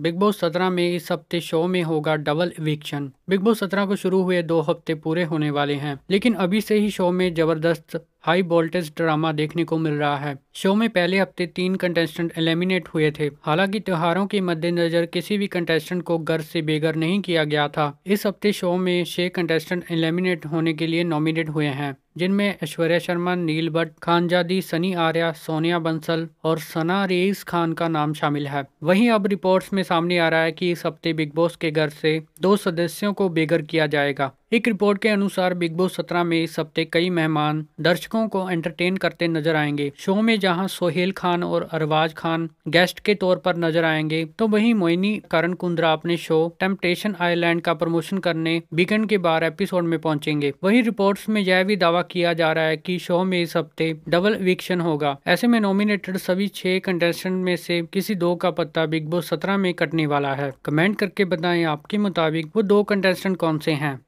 big boss सत्रह में इस हफ्ते शो में होगा डबल इविक्शन बिग बॉस सत्रह को शुरू हुए दो हफ्ते पूरे होने वाले हैं लेकिन अभी से ही शो में जबरदस्त हाई वोल्टेज ड्रामा देखने को मिल रहा है शो में पहले हफ्ते तीन कंटेस्टेंट एलिमिनेट हुए थे हालांकि त्योहारों के मद्देनजर किसी भी कंटेस्टेंट को घर से बेघर नहीं किया गया था इस हफ्ते शो में छह कंटेस्टेंट एलिमिनेट होने के लिए नॉमिनेट हुए हैं जिनमें ऐश्वर्या शर्मा नील भट्ट खानजादी सनी आर्या सोनिया बंसल और सना रेस खान का नाम शामिल है वहीं अब रिपोर्ट्स में सामने आ रहा है कि इस हफ्ते बिग बॉस के घर से दो सदस्यों को बेघर किया जाएगा एक रिपोर्ट के अनुसार बिग बॉस सत्रह में इस हफ्ते कई मेहमान दर्शकों को एंटरटेन करते नजर आएंगे शो में जहां सोहेल खान और अरवाज खान गेस्ट के तौर पर नजर आएंगे तो वहीं मोइनी करण कुंद्रा अपने शो टेम्पटेशन आइलैंड का प्रमोशन करने वीकेंड के बार एपिसोड में पहुंचेंगे वहीं रिपोर्ट्स में यह भी दावा किया जा रहा है की शो में इस हफ्ते डबल विक्शन होगा ऐसे में नॉमिनेटेड सभी छह कंटेस्टेंट में से किसी दो का पत्ता बिग बॉस सत्रह में कटने वाला है कमेंट करके बताएं आपके मुताबिक वो दो कंटेस्टेंट कौन से हैं